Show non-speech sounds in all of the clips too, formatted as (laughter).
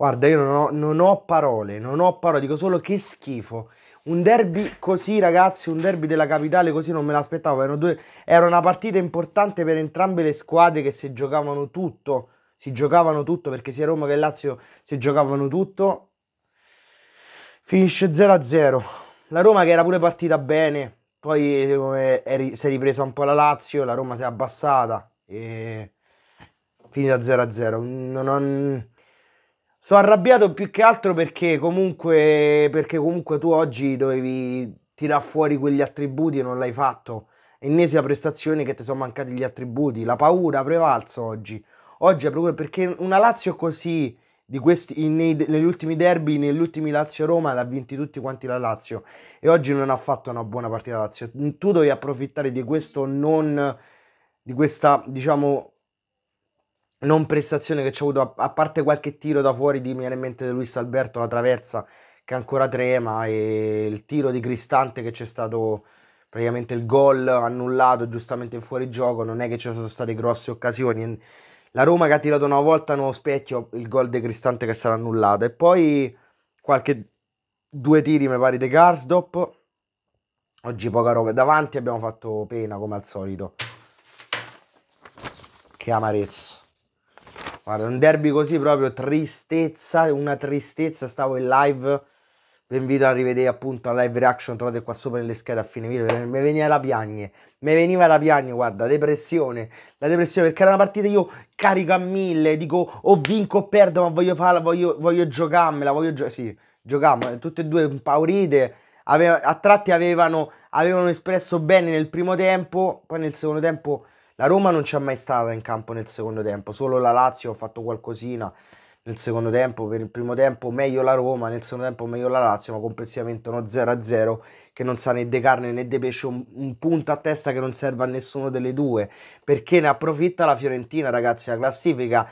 Guarda, io non ho, non ho, parole, non ho parole, dico solo che schifo. Un derby così, ragazzi, un derby della capitale così non me l'aspettavo. Due, era una partita importante per entrambe le squadre che si giocavano tutto. Si giocavano tutto perché sia Roma che Lazio si giocavano tutto. Finisce 0-0. La Roma che era pure partita bene, poi eh, si è ripresa un po' la Lazio, la Roma si è abbassata e finita 0-0. Non ho sono arrabbiato più che altro perché comunque, perché comunque tu oggi dovevi tirare fuori quegli attributi e non l'hai fatto. Ennesima prestazione che ti sono mancati gli attributi. La paura ha prevalso oggi. Oggi è proprio perché una Lazio così, di questi, nei, negli ultimi derby, negli ultimi Lazio-Roma, l'ha vinti tutti quanti la Lazio. E oggi non ha fatto una buona partita la Lazio. Tu devi approfittare di questo non... di questa, diciamo, non prestazione che ci ha avuto, a, a, parte qualche tiro da fuori di, mi viene in mente Luis Alberto, la traversa che ancora trema e il tiro di Cristante che c'è stato praticamente il gol annullato giustamente in fuorigioco, non è che ci sono state grosse occasioni. La Roma che ha tirato una volta nello specchio, il gol di Cristante che è stato annullato e poi qualche due tiri mi pare di Garsdop. Oggi poca roba. Davanti abbiamo fatto pena come al solito. Che amarezza. Guarda, un derby così proprio tristezza, una tristezza, stavo in live. Vi invito a rivedere appunto la live reaction, trovate qua sopra nelle schede a fine video, mi veniva la piagne, mi veniva la piagne, guarda, depressione, la depressione, perché era una partita io carico a mille, dico o vinco o perdo, ma voglio farla, voglio, voglio giocarmela, voglio giocare, sì, giocammo, tutte e due impaurite, aveva, a tratti avevano, avevano espresso bene nel primo tempo, poi nel secondo tempo la Roma non c'è mai stata in campo nel secondo tempo, solo la Lazio ha fatto qualcosina nel secondo tempo, per il primo tempo meglio la Roma, nel secondo tempo meglio la Lazio, ma complessivamente uno 0-0 che non sa né de carne né de pesce, un, un, punto a testa che non serve a nessuno delle due, perché ne approfitta la Fiorentina ragazzi, la classifica,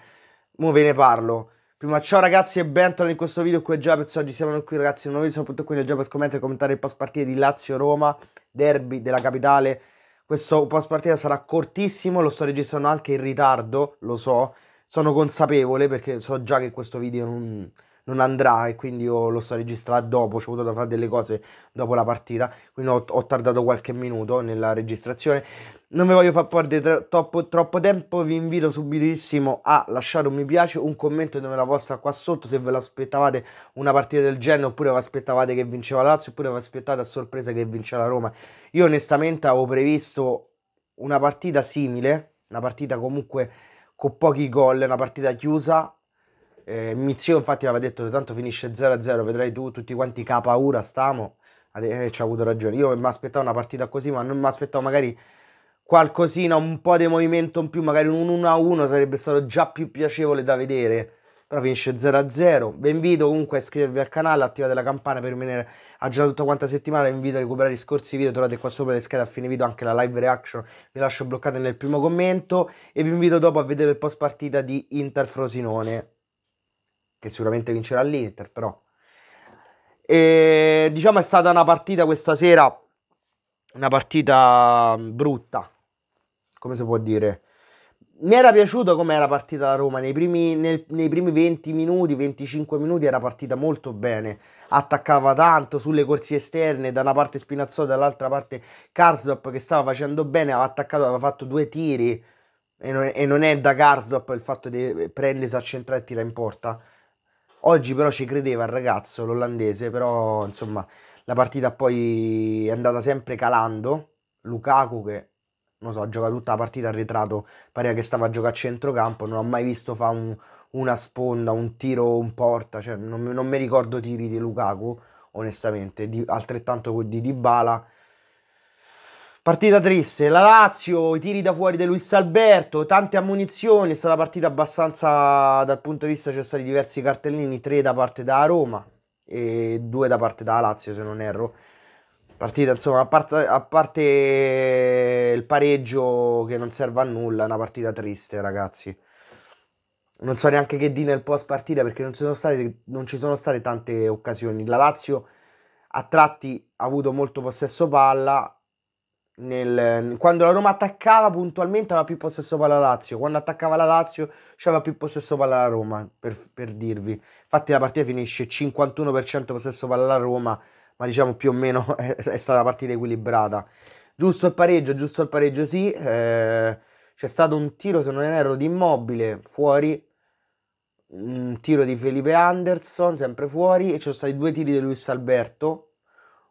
mo ve ne parlo. Prima ciao ragazzi e bentornati in questo video qui è già oggi siamo qui ragazzi, un nuovo video soprattutto qui nel già per e commentare il post partita di Lazio-Roma, derby della capitale questo post partita sarà cortissimo, lo sto registrando anche in ritardo, lo so, sono consapevole perché so già che questo video non, non andrà e quindi io lo sto registrando dopo, ho avuto da fare delle cose dopo la partita, quindi ho, ho tardato qualche minuto nella registrazione. Non vi voglio far perdere troppo, troppo, tempo, vi invito subitissimo a lasciare un mi piace, un commento nella vostra qua sotto se ve l'aspettavate una partita del genere oppure vi aspettavate che vinceva la Lazio oppure vi aspettate a sorpresa che vinceva la Roma. Io onestamente avevo previsto una partita simile, una partita comunque con pochi gol, una partita chiusa, eh, Mizio infatti aveva detto tanto finisce 0-0, vedrai tu tutti quanti capaura stiamo. E ci ha eh, avuto ragione. Io mi aspettavo una partita così, ma non mi aspettavo magari qualcosina, un po' di movimento in più, magari un 1-1 sarebbe stato già più piacevole da vedere. Però finisce 0-0. Vi invito comunque a iscrivervi al canale, attivate la campana per rimanere aggiornati tutta quanta settimana. Vi invito a recuperare i scorsi video, trovate qua sopra le schede a fine video anche la live reaction, vi lascio bloccate nel primo commento e vi invito dopo a vedere il post partita di Inter Frosinone che sicuramente vincerà l'Inter, però. E, diciamo è stata una partita questa sera, una partita mm, brutta, come si può dire. Mi era piaciuto come era partita la Roma, nei primi, nel, nei primi 20 minuti, 25 minuti era partita molto bene, attaccava tanto sulle corsie esterne, da una parte Spinazzola, dall'altra parte Karsdorp che stava facendo bene, aveva attaccato, aveva fatto due tiri, e non, è da Garsdop il fatto di prendersi a centro e tirare in porta. Oggi però ci credeva il ragazzo, l'olandese, però insomma la partita poi è andata sempre calando. Lukaku che non so, gioca tutta la partita arretrato, pareva che stava a giocare a centrocampo, non ho mai visto fare un, una sponda, un tiro, un porta, cioè non, non mi ricordo tiri di Lukaku, onestamente, di, altrettanto di Dybala Partita triste, la Lazio, i tiri da fuori di Luis Alberto, tante ammunizioni, è stata partita abbastanza dal punto di vista, ci sono stati diversi cartellini, tre da parte da Roma e due da parte da Lazio se non erro. Partita insomma, a parte, a parte il pareggio che non serve a nulla, una partita triste ragazzi. Non so neanche che dire nel post partita perché non ci, state, non ci sono state tante occasioni. La Lazio a tratti ha avuto molto possesso palla, nel, quando la Roma attaccava puntualmente aveva più possesso palla la Lazio, quando attaccava la Lazio aveva più possesso palla la Roma, per, per, dirvi. Infatti la partita finisce 51% possesso palla la Roma, ma diciamo più o meno (laughs) è, è stata una partita equilibrata. Giusto il pareggio, giusto il pareggio sì, eh, c'è stato un tiro se non erro di Immobile fuori, un tiro di Felipe Anderson sempre fuori e ci sono stati due tiri di Luis Alberto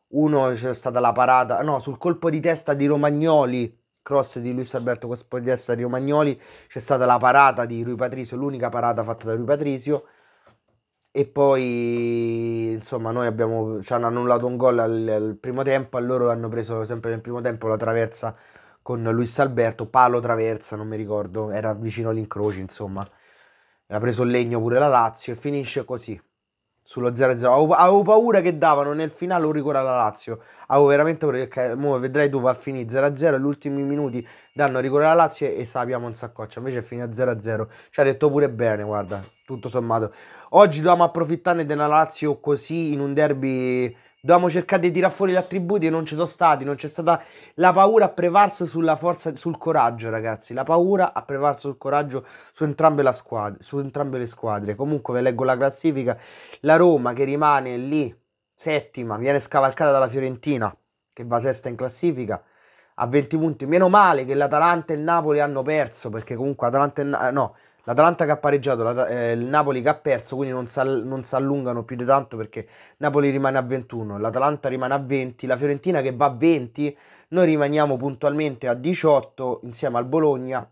uno c'è stata la parata, no, sul colpo di testa di Romagnoli, cross di Luis Alberto colpo di testa di Romagnoli, c'è stata la parata di Rui Patrizio, l'unica parata fatta da Rui Patrizio e poi insomma noi abbiamo, ci hanno annullato un gol al, al, primo tempo, a loro hanno preso sempre nel primo tempo la traversa con Luis Alberto, palo traversa, non mi ricordo, era vicino all'incrocio insomma, ha preso il legno pure la Lazio e finisce così sullo 0-0. Avevo, paura che davano nel finale un rigore alla Lazio. Avevo veramente paura perché mo vedrai tu va a finire 0-0 e gli ultimi minuti danno rigore alla Lazio e sapiamo un saccoccia. Invece è finita 0-0. Ci ha detto pure bene, guarda, tutto sommato. Oggi dovevamo approfittarne della Lazio così in un derby dovevamo cercare di tirare fuori gli attributi e non ci sono stati, non c'è stata la paura ha prevarso sulla forza, sul coraggio ragazzi, la paura ha prevarso sul coraggio su entrambe, la squadra, su entrambe le squadre, comunque ve leggo la classifica, la Roma che rimane lì settima, viene scavalcata dalla Fiorentina che va sesta in classifica, a 20 punti. Meno male che l'Atalanta e il Napoli hanno perso, perché comunque Atalanta e Na- no, l'Atalanta che ha pareggiato, la, eh, il Napoli che ha perso, quindi non si allungano più di tanto perché Napoli rimane a 21, l'Atalanta rimane a 20, la Fiorentina che va a 20, noi rimaniamo puntualmente a 18 insieme al Bologna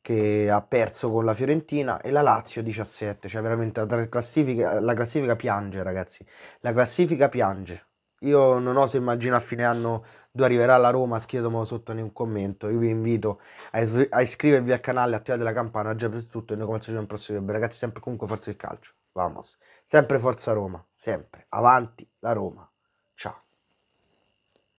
che ha perso con la Fiorentina e la Lazio 17, cioè veramente la classifica, la classifica piange ragazzi, la classifica piange. Io non oso immaginare a fine anno 2 arriverà la Roma, scrivetemelo sotto in un commento. Io vi invito a, is- a iscrivervi al canale, attivate la campana, già per tutto e noi come al solito nel prossimo video. Ragazzi, sempre comunque forza il calcio, vamos. Sempre forza Roma, sempre. Avanti la Roma. Ciao.